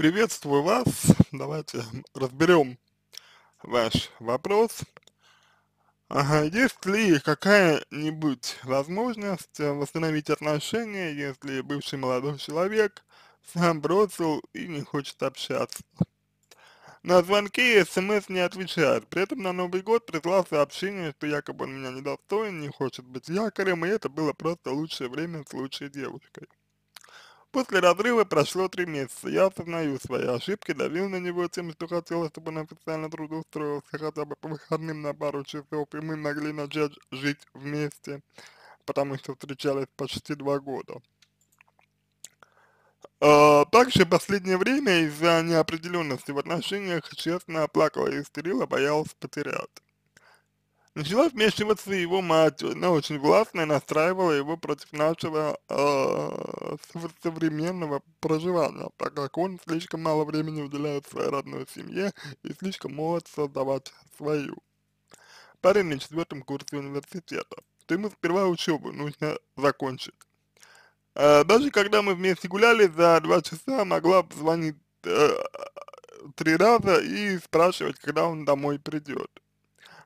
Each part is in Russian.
Приветствую вас. Давайте разберем ваш вопрос. Ага, есть ли какая-нибудь возможность восстановить отношения, если бывший молодой человек сам бросил и не хочет общаться? На звонки смс не отвечает. При этом на Новый год прислал сообщение, что якобы он меня недостоин, не хочет быть якорем, и это было просто лучшее время с лучшей девушкой. После разрыва прошло три месяца. Я осознаю свои ошибки, давил на него тем, что хотел, чтобы он официально трудоустроился хотя бы по выходным на пару часов, и мы могли начать жить вместе, потому что встречались почти два года. А, также в последнее время из-за неопределенности в отношениях честно плакала и истерила, боялась потерять. Начала вмешиваться его мать, она очень властная, настраивала его против нашего э, современного проживания, так как он слишком мало времени уделяет своей родной семье и слишком молод создавать свою. Парень на четвертом курсе университета. то ему сперва учебу нужно закончить. Э, даже когда мы вместе гуляли, за два часа могла позвонить э, три раза и спрашивать, когда он домой придет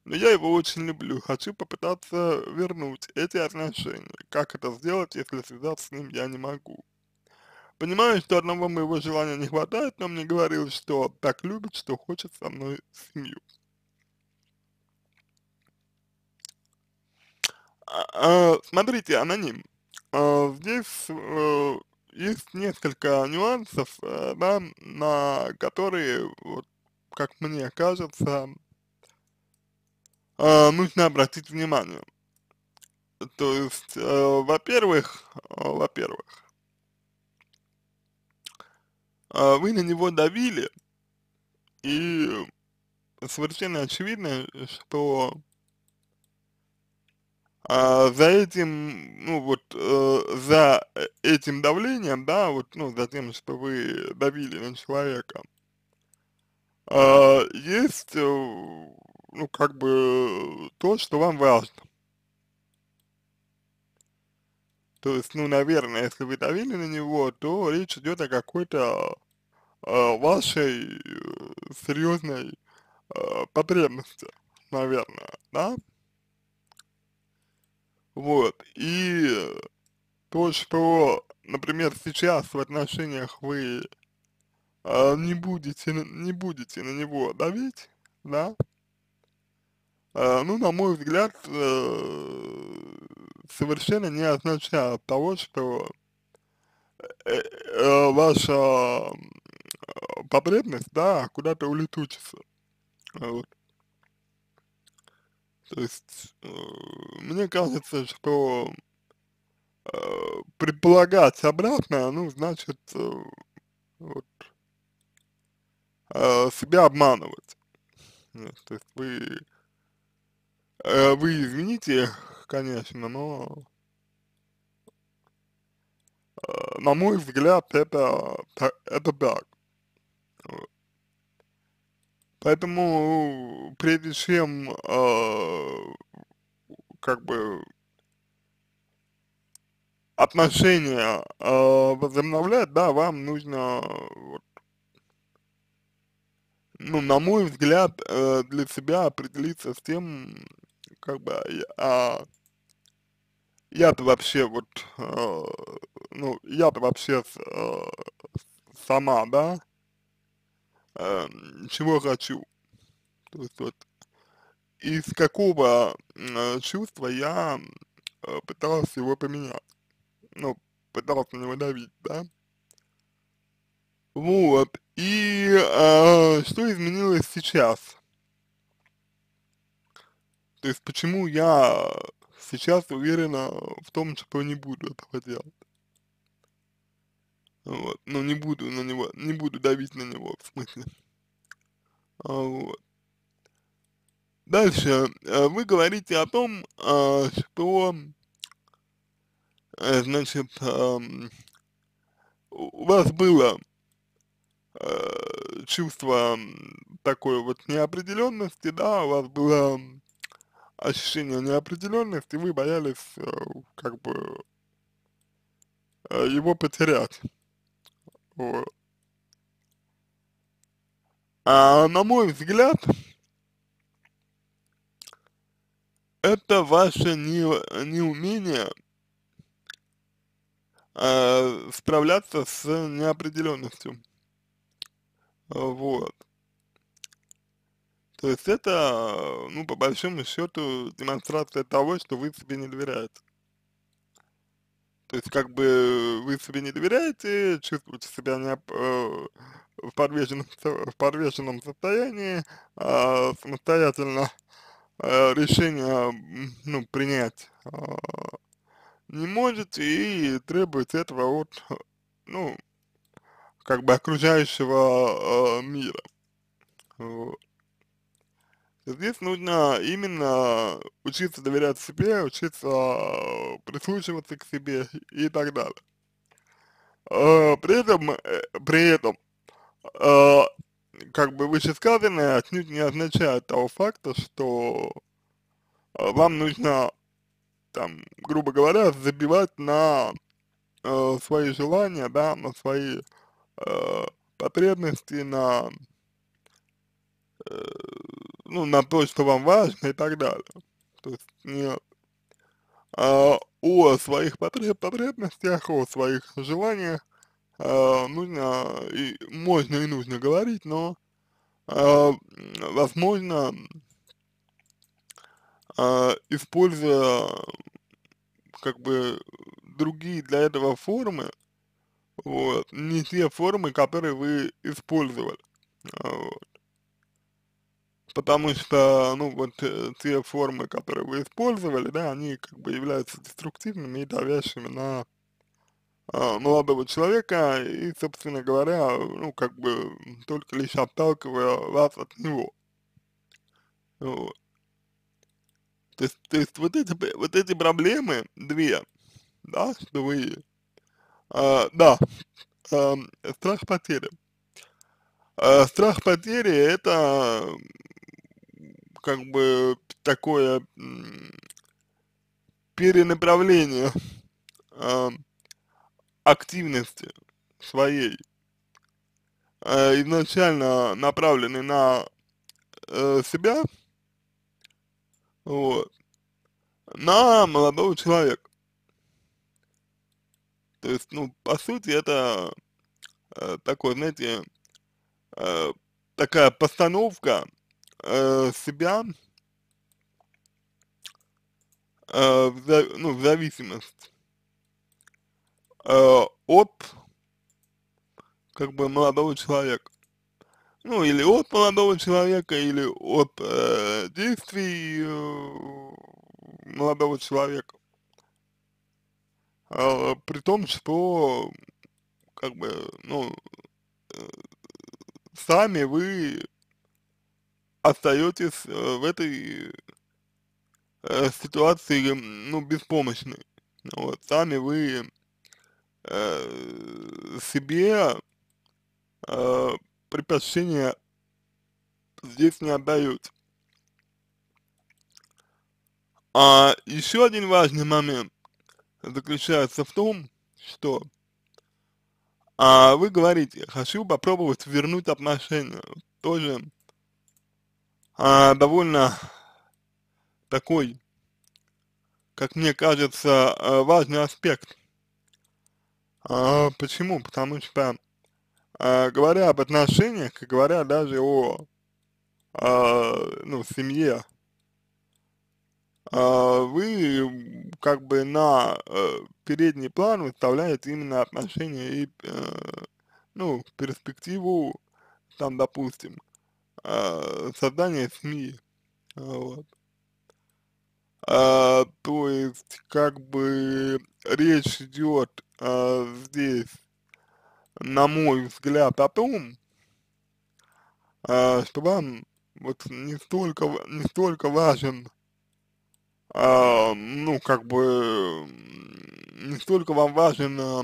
но я его очень люблю, хочу попытаться вернуть эти отношения. Как это сделать, если связаться с ним я не могу? Понимаю, что одного моего желания не хватает, но мне говорил, что так любит, что хочет со мной семью. А, а, смотрите, аноним. А, здесь а, есть несколько нюансов, а, да, на которые, вот, как мне кажется, э, нужно обратить внимание. То есть, э, во-первых, э, во-первых, э, вы на него давили, и совершенно очевидно, что а, за этим, ну вот, э, за этим давлением, да, вот, ну, за тем, что вы давили на человека, э, есть э, ну, как бы э, то, что вам важно. То есть, ну, наверное, если вы давили на него, то речь идет о какой-то э, вашей э, серьезной э, потребности, наверное, да? Вот, и то, что, например, сейчас в отношениях вы э, не будете, не будете на него давить, да, Э, ну, на мой взгляд, э, совершенно не означает того, что э, ваша потребность, да, куда-то улетучится. Вот. То есть, мне кажется, что предполагать обратное, ну, значит, вот, себя обманывать. то есть вы Э, вы извините, конечно, но э, на мой взгляд, это, это так. Поэтому, прежде чем, э, как бы, отношения возобновлять, да, вам нужно, ну, на мой взгляд, для себя определиться с тем, как бы, а, а я-то вообще вот, э, ну, я-то вообще э, сама, да, э, чего хочу, то есть вот, из какого э, чувства я э, пыталась его поменять, ну, пытался на него давить, да, вот, и э, что изменилось сейчас, то есть почему я сейчас уверена в том, что не буду этого делать? Вот, но ну, не буду на него, не буду давить на него, в смысле. А, вот. Дальше, э, вы говорите о том, э, что, э, значит, эм, у вас было чувство такой вот неопределенности, да, у вас было ощущение неопределенности, вы боялись э, как бы э, его потерять. Вот. А на мой взгляд, это ваше не, неумение э, справляться с неопределенностью. Э, вот. То есть это, ну, по большому счету, демонстрация того, что вы себе не доверяете. То есть, как бы, вы себе не доверяете, чувствуете себя не, э, в, подвешенном, в подвешенном состоянии, э, самостоятельно э, решение, ну, принять э, не можете и требуете этого от, ну, как бы, окружающего э, мира. Вот. Здесь нужно именно учиться доверять себе, учиться э, прислушиваться к себе и так далее. Э, при этом, э, при этом, как бы вышесказанное отнюдь не означает того факта, что вам нужно, там, грубо говоря, забивать на свои желания, да, на свои потребности, на ну, на то, что вам важно и так далее. То есть нет. А, о своих потреб потребностях, о своих желаниях а, нужно и можно и нужно говорить, но а, возможно а, используя как бы другие для этого формы, вот, не те формы, которые вы использовали. А, вот потому что, ну, вот э, те формы, которые вы использовали, да, они как бы являются деструктивными и давящими на а, молодого человека, и, собственно говоря, ну, как бы только лишь отталкивая вас от него. Вот. То есть, то есть вот, эти, вот эти проблемы, две, да, что вы, э, да, э, страх потери. Э, страх потери это как бы такое перенаправление э, активности своей, э, изначально направленной на э, себя, вот, на молодого человека. То есть, ну, по сути, это э, такой, знаете, э, такая постановка э, себя э, в, ну, в зависимость э, от как бы молодого человека. Ну, или от молодого человека, или от э, действий э, молодого человека. Э, при том, что, как бы, ну, э, сами вы остаетесь э, в этой э, ситуации, ну, беспомощны. Вот, сами вы э, себе предпочтение здесь не отдают. А еще один важный момент заключается в том, что а, вы говорите, хочу попробовать вернуть отношения. Тоже а, довольно такой, как мне кажется, э, важный аспект. А, почему? Потому что, а, говоря об отношениях, говоря даже о а, ну, семье, а, вы как бы на а, передний план выставляете именно отношения и, а, ну, перспективу, там, допустим, э, а, создания СМИ. А, вот. А, то есть, как бы речь идет а, здесь, на мой взгляд, о том, а, что вам вот не столько, не столько важен, а, ну, как бы, не столько вам важен а,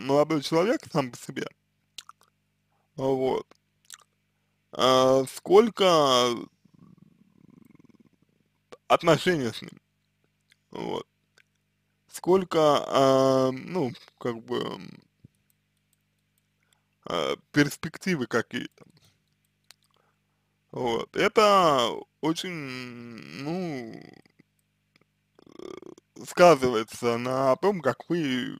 молодой человек сам по себе, а, вот, а сколько отношения с ним, вот, сколько, э, ну, как бы, э, перспективы какие-то, вот, это очень, ну, э, сказывается на том, как вы,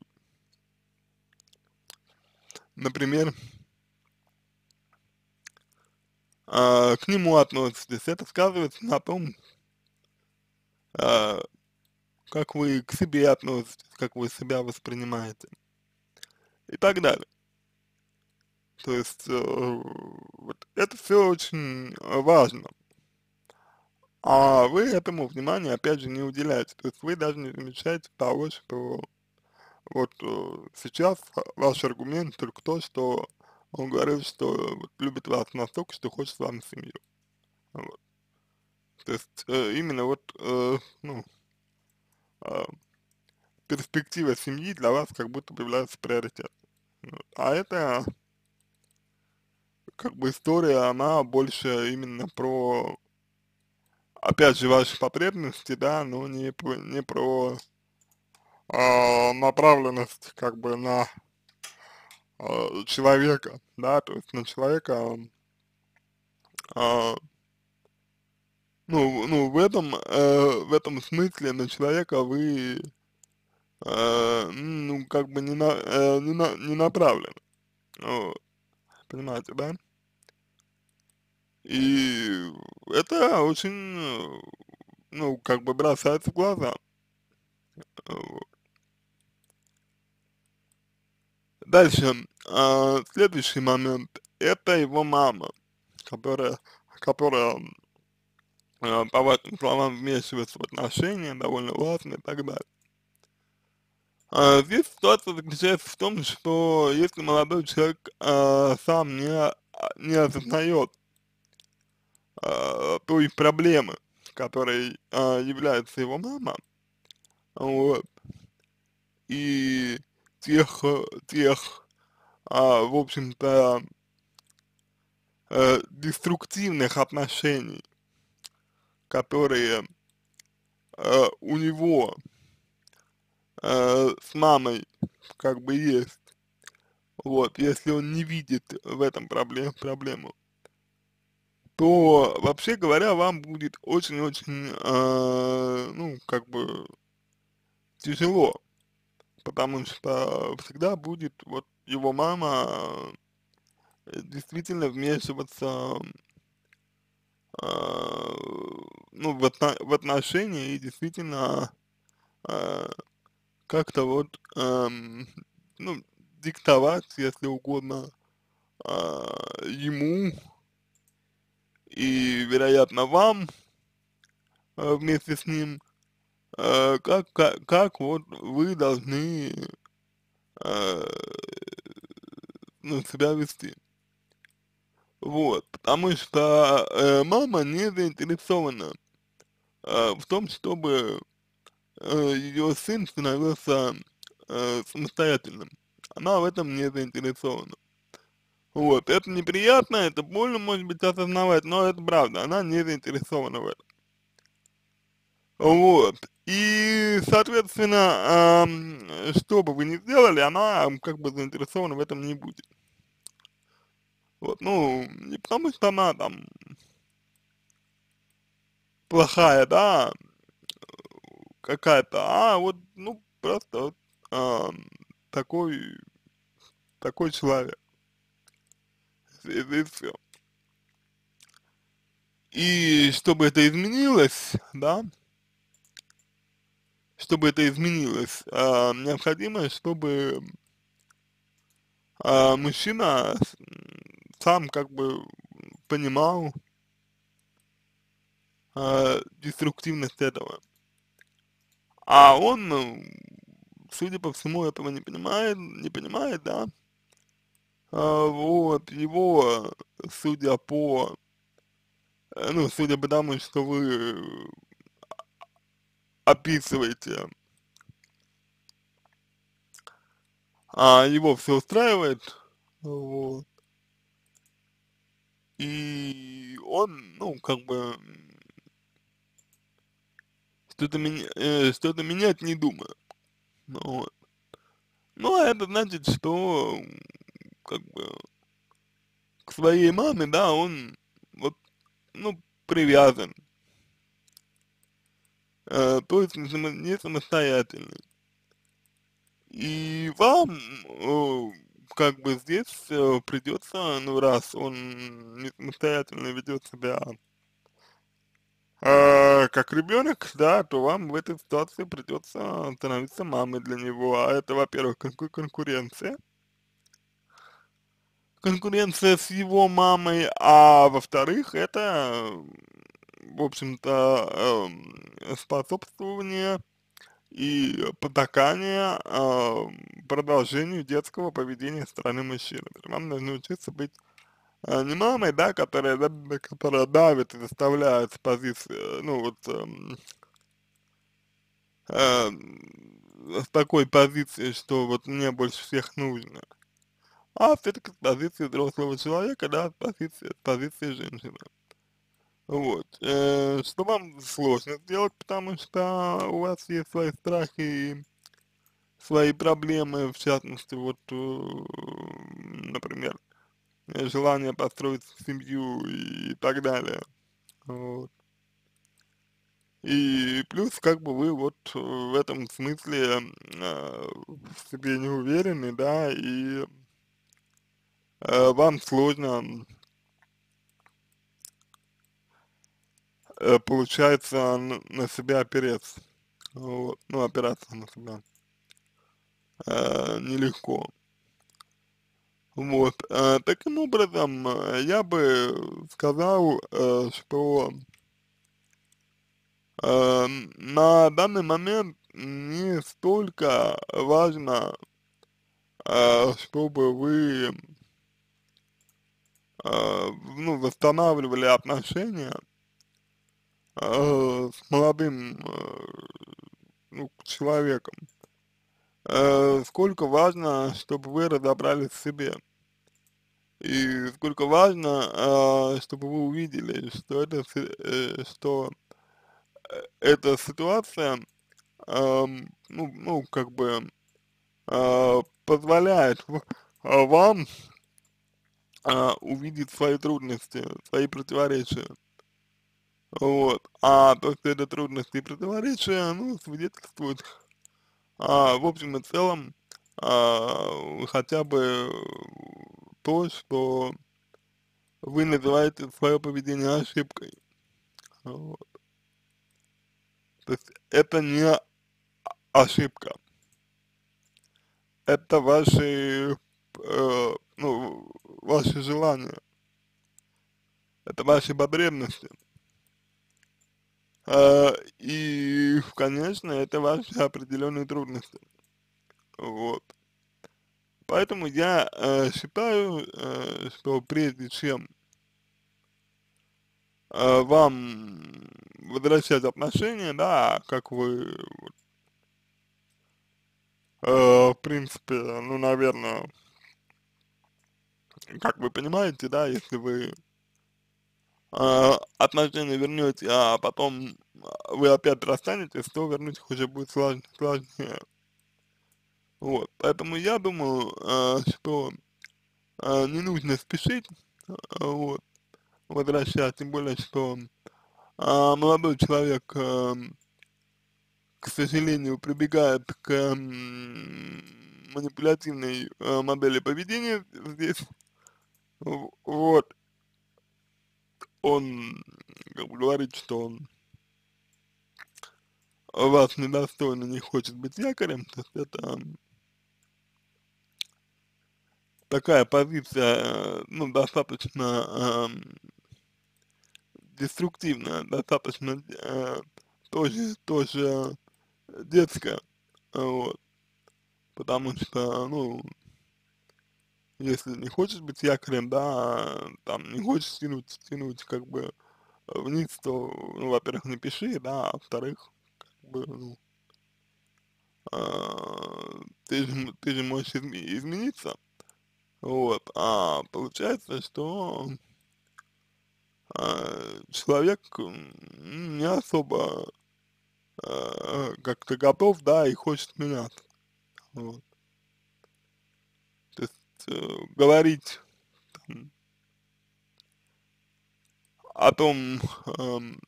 например, э, к нему относитесь, это сказывается на том, э, как вы к себе относитесь, как вы себя воспринимаете и так далее. То есть э, вот это все очень важно. А вы этому внимания, опять же, не уделяете. То есть вы даже не замечаете того, что вот э, сейчас ваш аргумент только то, что он говорил, что вот, любит вас настолько, что хочет с вами семью. Вот. То есть э, именно вот, э, ну, э, перспектива семьи для вас как будто является приоритетом. А это как бы история, она больше именно про, опять же, ваши потребности, да, но не, не про а, направленность как бы на Э, человека, да, то есть на человека, э, ну, ну, в этом, э, в этом смысле на человека вы, э, ну, как бы не, на, э, не, на, не направлены, вот, ну, понимаете, да? И это очень, ну, как бы бросается в глаза. Вот. Дальше, э, следующий момент, это его мама, которая, которая э, по вашим словам, вмешивается в отношения, довольно властно и так далее. Э, здесь ситуация заключается в том, что если молодой человек э, сам не, не осознает э, той проблемы, которой э, является его мама, вот, и тех, э, тех а, в общем-то, э, деструктивных отношений, которые э, у него э, с мамой как бы есть. Вот, если он не видит в этом проблем, проблему, то вообще говоря, вам будет очень-очень, э, ну, как бы тяжело потому что всегда будет вот его мама э, действительно вмешиваться э, ну, в, отно в отношения и действительно э, как-то вот э, ну, диктовать, если угодно, э, ему и, вероятно, вам э, вместе с ним Э, как, как, как вот вы должны э, ну, себя вести. Вот, потому что э, мама не заинтересована э, в том, чтобы э, ее сын становился э, самостоятельным. Она в этом не заинтересована. Вот, это неприятно, это больно, может быть, осознавать, но это правда, она не заинтересована в этом. Вот, и, соответственно, э, что бы вы ни сделали, она как бы заинтересована в этом не будет. Вот, ну, не потому что она там плохая, да, какая-то, а вот, ну, просто вот, э, такой, такой человек. И, и все. И чтобы это изменилось, да, чтобы это изменилось, а, необходимо, чтобы а, мужчина сам как бы понимал а, деструктивность этого. А он, ну, судя по всему, этого не понимает, не понимает, да. А, вот, его, судя по, э, ну, судя по тому, что вы описываете, а его все устраивает, вот. И он, ну, как бы, что-то меня, э, что менять не думаю. Ну, вот. ну, а это значит, что, как бы, к своей маме, да, он, вот, ну, привязан, Э, то точно не самостоятельный И вам, э, как бы здесь э, придется, ну раз он не самостоятельно ведет себя э, как ребенок, да, то вам в этой ситуации придется становиться мамой для него. А это, во-первых, кон конкуренция. Конкуренция с его мамой, а во-вторых, это в общем-то, э, способствование и потакание э, продолжению детского поведения стороны мужчины. Вам нужно учиться быть э, не мамой, да, которая, да, которая давит и заставляет с позиции, э, ну вот, э, э, с такой позиции, что вот мне больше всех нужно, а все-таки с позиции взрослого человека, да, с позиции, с позиции женщины. Вот. Э, что вам сложно сделать, потому что у вас есть свои страхи и свои проблемы, в частности, вот, э, например, желание построить семью и так далее. Вот. И плюс, как бы вы вот э, в этом смысле э, в себе не уверены, да, и э, вам сложно Э, получается на себя опереться. Вот. Ну, опираться на себя. Э, нелегко. Вот. Э, таким образом, э, я бы сказал, э, что э, на данный момент не столько важно, э, чтобы вы э, ну, восстанавливали отношения, э, с молодым э, ну, человеком. Э, сколько важно, чтобы вы разобрались в себе. И сколько важно, э, чтобы вы увидели, что это, э, что э, эта ситуация, э, ну, ну, как бы, э, позволяет э, вам э, увидеть свои трудности, свои противоречия. Вот. А то, что это трудности и противоречия, ну, свидетельствует, а, в общем и целом, а, хотя бы то, что вы называете свое поведение ошибкой. Вот. То есть это не ошибка. Это ваши, э, ну, ваши желания. Это ваши потребности. А, и, конечно, это ваши определенные трудности. Вот. Поэтому я э, считаю, э, что прежде чем э, вам возвращать отношения, да, как вы, вот, э, в принципе, ну, наверное, как вы понимаете, да, если вы а, отношения вернете, а потом а, вы опять расстанетесь, то вернуть их уже будет сложно, сложнее. Вот, поэтому я думаю, э, что э, не нужно спешить, э, вот, возвращаться, тем более, что э, молодой человек, э, к сожалению, прибегает к э, манипулятивной э, модели поведения здесь, вот, он говорит, что он вас недостойно не хочет быть якорем, то есть это такая позиция, э, ну, достаточно э, деструктивная, достаточно э, тоже, тоже детская, вот, потому что, ну, если не хочешь быть якорем, да, там, не хочешь тянуть, тянуть как бы э, вниз, то, ну, во-первых, не пиши, да, а во-вторых, как бы, ну, а, ты, же, ты же можешь измениться, вот, а получается, что а, человек не особо а, как-то готов, да, и хочет меняться, вот. Э, говорить там, о том, эм,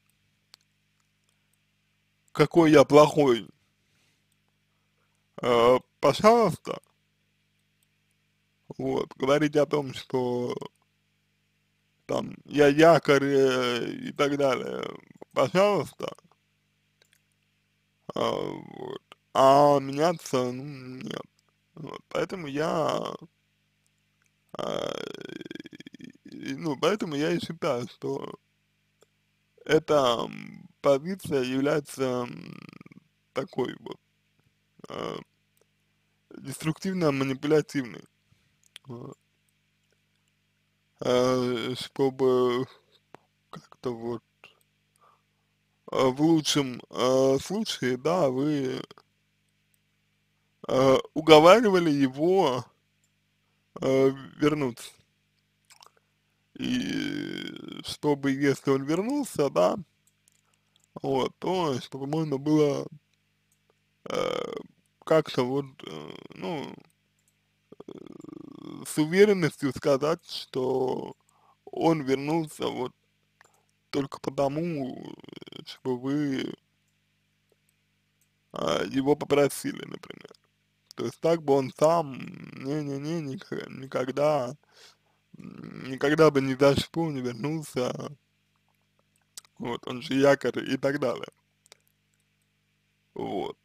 какой я плохой, э, пожалуйста, вот, говорить о том, что там я якорь э, и так далее, пожалуйста, вот, а меняться, ну, нет. Вот, поэтому я а, и, ну, поэтому я и считаю, что эта позиция является такой вот э, а, деструктивно-манипулятивной, э, а, чтобы как-то вот в лучшем э, случае, да, вы э, уговаривали его э, вернуться. И чтобы, если он вернулся, да, вот, то чтобы можно было э, как-то вот, э, ну, э, с уверенностью сказать, что он вернулся вот только потому, э, чтобы вы э, его попросили, например. То есть так бы он сам, не-не-не, никогда, никогда бы не за что не вернулся, вот, он же якорь и так далее. Вот.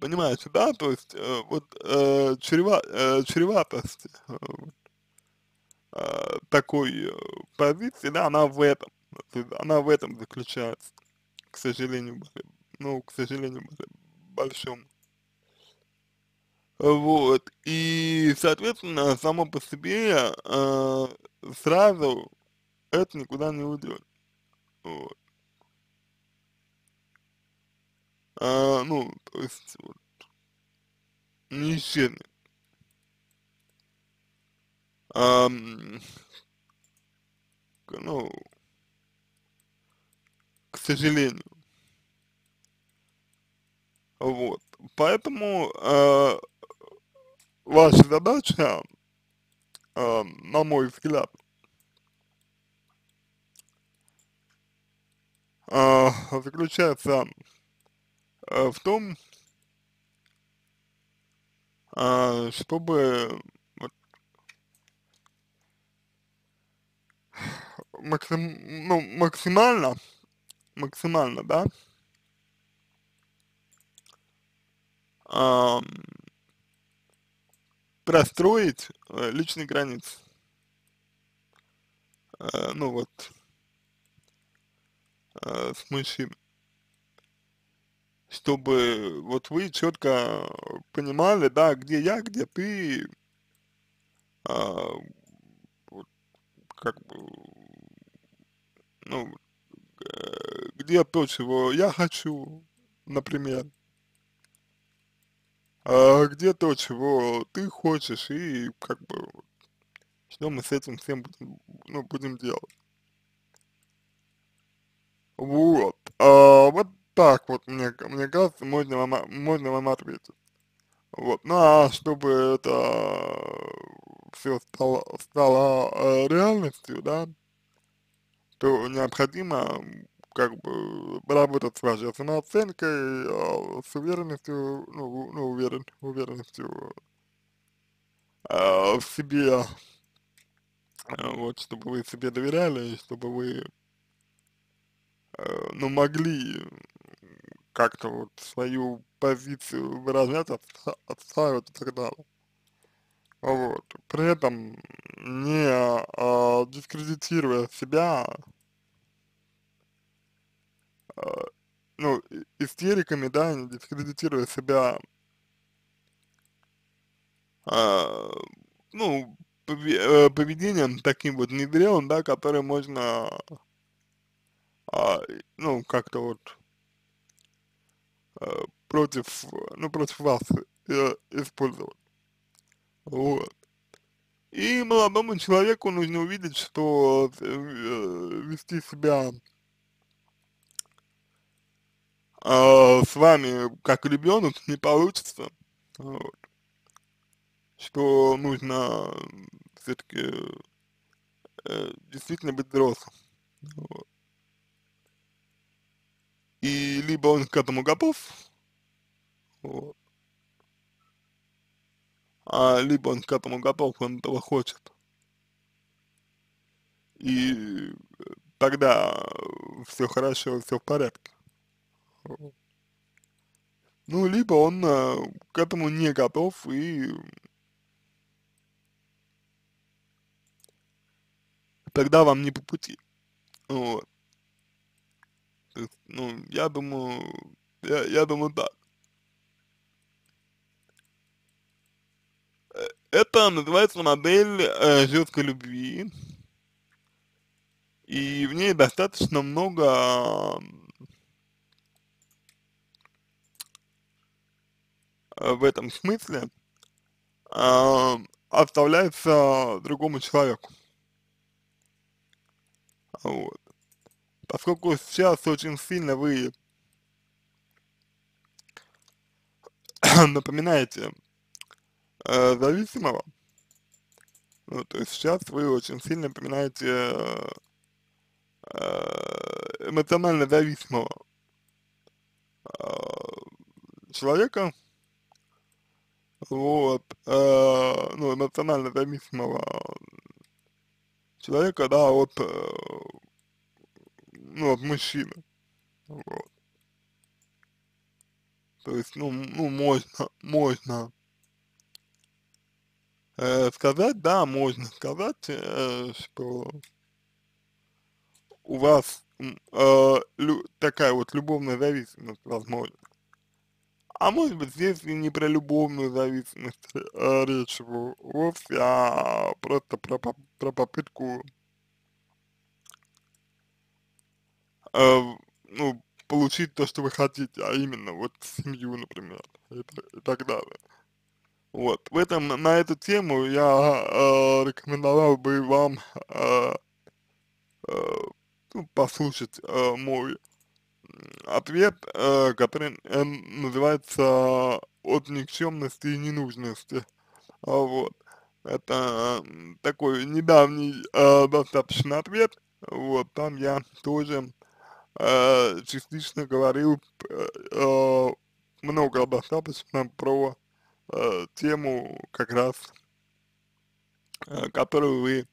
Понимаете, да? То есть, э, вот, э, чрева, э, чреватость э, э, такой э, позиции, да, она в этом, она в этом заключается, к сожалению, ну, к сожалению, большому. Вот, и, соответственно, само по себе э, сразу это никуда не уйдет. Вот. А, ну, то есть, вот, не исчезнет. А, ну, к сожалению. Вот. Поэтому э, ваша задача, э, на мой взгляд, э, заключается э, в том, э, чтобы вот, максим, ну, максимально, максимально, да, э, простроить э, личные границы. Э, ну вот, э, с мужчиной. Чтобы вот вы четко понимали, да, где я, где ты, а, вот, как бы, ну, где то, чего я хочу, например, а где то, чего ты хочешь, и как бы что мы с этим всем будем, ну, будем делать. Вот, а, вот так вот, мне, мне кажется, можно вам, можно вам ответить. Вот, ну а чтобы это все стало, стало э, реальностью, да, то необходимо как бы э, работать с вашей самооценкой, э, с уверенностью, ну, ну уверен, уверенностью а, в себе, а, вот, чтобы вы себе доверяли, чтобы вы, а, ну, могли как-то вот свою позицию выражать, отстаивать и так далее. Вот. При этом не а, дискредитируя себя, ну, истериками, да, не дискредитируя себя, а, ну, э, поведением таким вот незрелым, да, который можно, а, ну, как-то вот э, против, ну, против вас э, использовать. Вот. И молодому человеку нужно увидеть, что вести себя а с вами, как ребенок, не получится. Вот. Что нужно все-таки э, действительно быть взрослым. Вот. И либо он к этому готов, вот, а либо он к этому готов, он этого хочет. И э, тогда все хорошо, все в порядке. Ну, либо он э, к этому не готов и тогда вам не по пути. Вот. ну, я думаю, я, я думаю так. Э, это называется модель э, жесткой любви. И в ней достаточно много Э, в этом смысле э, оставляется другому человеку. Вот. Поскольку сейчас очень сильно вы напоминаете э, зависимого, ну, то есть сейчас вы очень сильно напоминаете э, эмоционально зависимого э, человека, вот, э, ну, национально зависимого человека, да, от, э, ну, от мужчины, вот. То есть, ну, ну, можно, можно э, сказать, да, можно сказать, э, что у вас э, лю такая вот любовная зависимость возможна. А может быть здесь и не про любовную зависимость э, речь вовсе, а просто про, про попытку э, ну, получить то, что вы хотите, а именно вот семью, например, и, и так далее. Вот, в этом, на эту тему я э, рекомендовал бы вам э, э, ну, послушать э, мой ответ, э, который э, называется «От никчемности и ненужности». А вот. Это такой недавний э, достаточно ответ. Вот, там я тоже э, частично говорил э, много достаточно про э, тему как раз, э, которую вы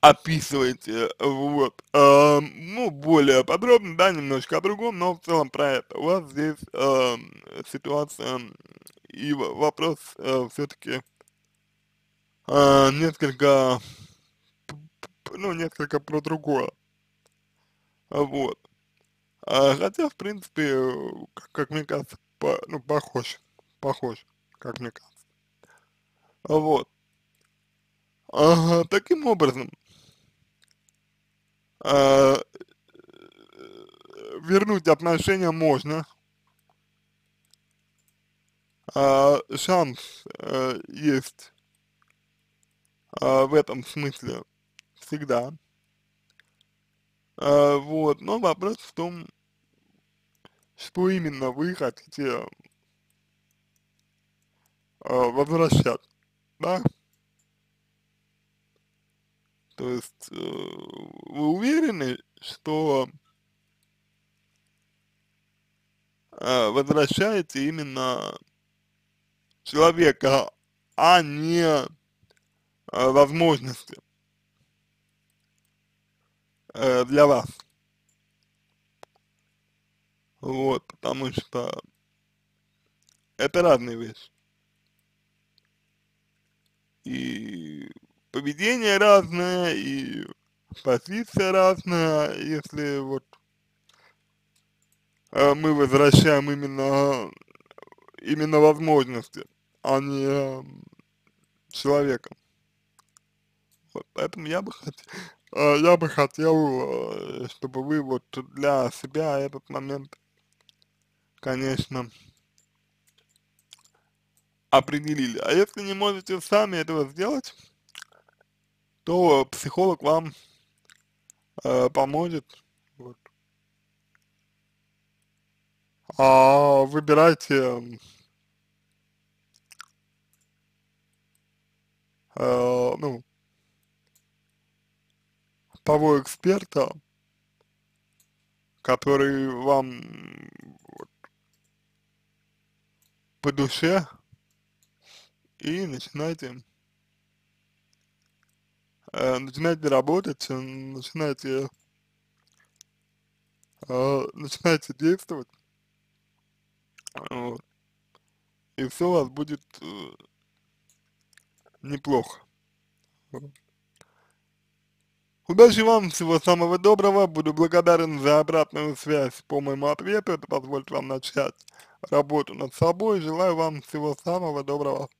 описываете, вот, э, ну, более подробно, да, немножко о другом, но в целом про это. У вас здесь э, ситуация и вопрос э, все-таки э, несколько, ну, несколько про другое, вот. Э, хотя, в принципе, как, как мне кажется, по, ну, похож, похож, как мне кажется. Вот. Ага, таким образом, э, вернуть отношения можно. Э, шанс э, есть э, в этом смысле всегда. Э, вот, но вопрос в том, что именно вы хотите э, возвращать, да? То есть э, вы уверены, что э, возвращаете именно человека, а не э, возможности э, для вас? Вот, потому что это разные вещи. И поведение разное и позиция разная, если вот э, мы возвращаем именно, именно возможности, а не э, человека. Вот поэтому я бы хотел, э, я бы хотел, чтобы вы вот для себя этот момент, конечно, определили. А если не можете сами этого сделать, то психолог вам э, поможет. Вот. А выбирайте э, ну, того эксперта, который вам вот, по душе, и начинайте э, начинаете работать, начинаете, э, начинаете э, э, действовать, вот, и все у вас будет э, неплохо. Удачи вам, всего самого доброго, буду благодарен за обратную связь по моему ответу, это позволит вам начать работу над собой, желаю вам всего самого доброго.